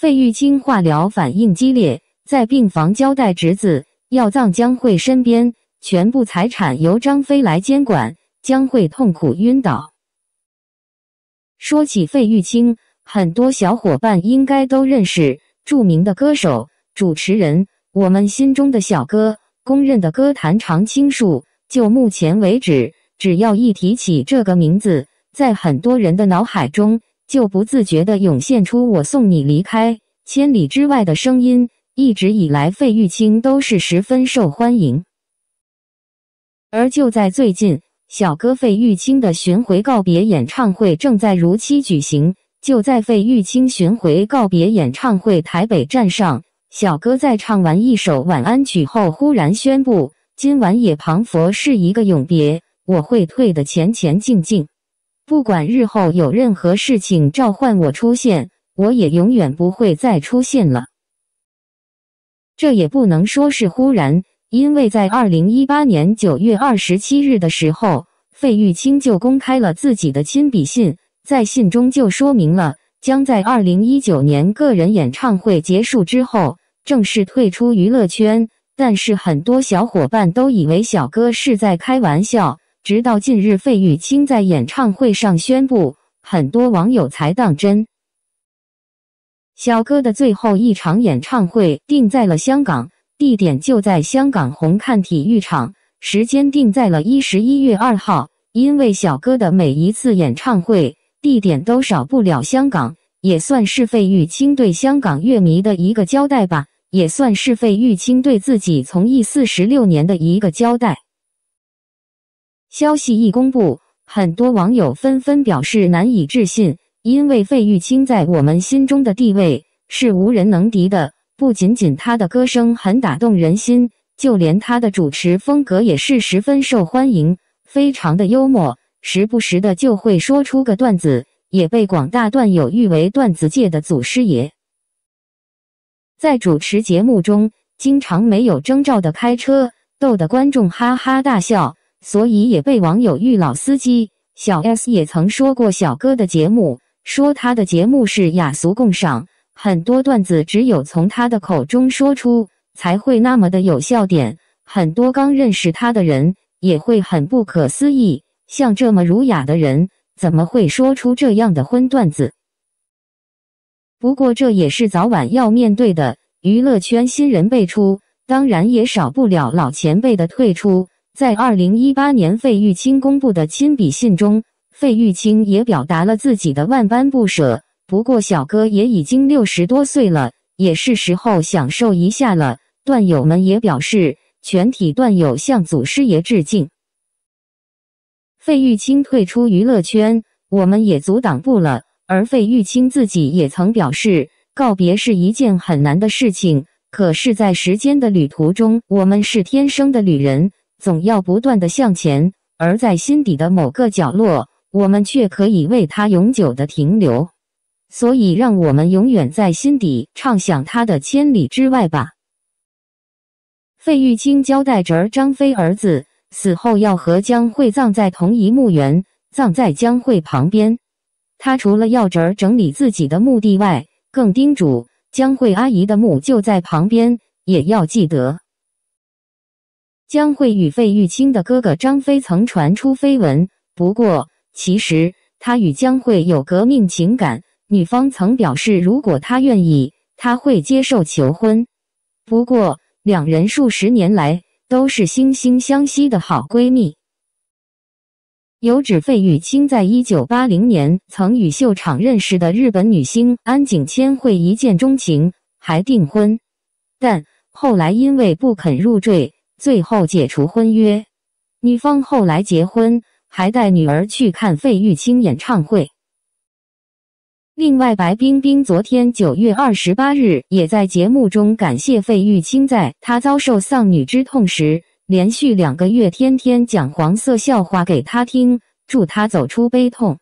费玉清化疗反应激烈，在病房交代侄子要葬江蕙身边，全部财产由张飞来监管。江蕙痛苦晕倒。说起费玉清，很多小伙伴应该都认识，著名的歌手、主持人，我们心中的小哥，公认的歌坛常青树。就目前为止，只要一提起这个名字，在很多人的脑海中。就不自觉的涌现出“我送你离开千里之外”的声音。一直以来，费玉清都是十分受欢迎。而就在最近，小哥费玉清的巡回告别演唱会正在如期举行。就在费玉清巡回告别演唱会台北站上，小哥在唱完一首《晚安曲》后，忽然宣布今晚野彷佛是一个永别，我会退的前前进进。”不管日后有任何事情召唤我出现，我也永远不会再出现了。这也不能说是忽然，因为在二零一八年九月二十七日的时候，费玉清就公开了自己的亲笔信，在信中就说明了将在二零一九年个人演唱会结束之后正式退出娱乐圈。但是很多小伙伴都以为小哥是在开玩笑。直到近日，费玉清在演唱会上宣布，很多网友才当真。小哥的最后一场演唱会定在了香港，地点就在香港红磡体育场，时间定在了一十一月二号。因为小哥的每一次演唱会地点都少不了香港，也算是费玉清对香港乐迷的一个交代吧，也算是费玉清对自己从艺四十六年的一个交代。消息一公布，很多网友纷纷表示难以置信。因为费玉清在我们心中的地位是无人能敌的。不仅仅他的歌声很打动人心，就连他的主持风格也是十分受欢迎，非常的幽默，时不时的就会说出个段子，也被广大段友誉为段子界的祖师爷。在主持节目中，经常没有征兆的开车，逗得观众哈哈大笑。所以也被网友誉老司机。小 S 也曾说过小哥的节目，说他的节目是雅俗共赏，很多段子只有从他的口中说出才会那么的有笑点。很多刚认识他的人也会很不可思议，像这么儒雅的人怎么会说出这样的荤段子？不过这也是早晚要面对的。娱乐圈新人辈出，当然也少不了老前辈的退出。在二零一八年，费玉清公布的亲笔信中，费玉清也表达了自己的万般不舍。不过，小哥也已经六十多岁了，也是时候享受一下了。段友们也表示，全体段友向祖师爷致敬。费玉清退出娱乐圈，我们也阻挡不了。而费玉清自己也曾表示，告别是一件很难的事情。可是，在时间的旅途中，我们是天生的旅人。总要不断的向前，而在心底的某个角落，我们却可以为它永久的停留。所以，让我们永远在心底畅想他的千里之外吧。费玉清交代侄儿张飞儿子死后要和江慧葬在同一墓园，葬在江慧旁边。他除了要侄儿整理自己的墓地外，更叮嘱江慧阿姨的墓就在旁边，也要记得。江蕙与费玉清的哥哥张飞曾传出绯闻，不过其实他与江慧有革命情感。女方曾表示，如果他愿意，他会接受求婚。不过两人数十年来都是惺惺相惜的好闺蜜。有指费玉清在一九八零年曾与秀场认识的日本女星安井千惠一见钟情，还订婚，但后来因为不肯入赘。最后解除婚约，女方后来结婚，还带女儿去看费玉清演唱会。另外，白冰冰昨天九月二十八日也在节目中感谢费玉清，在她遭受丧女之痛时，连续两个月天天讲黄色笑话给她听，祝她走出悲痛。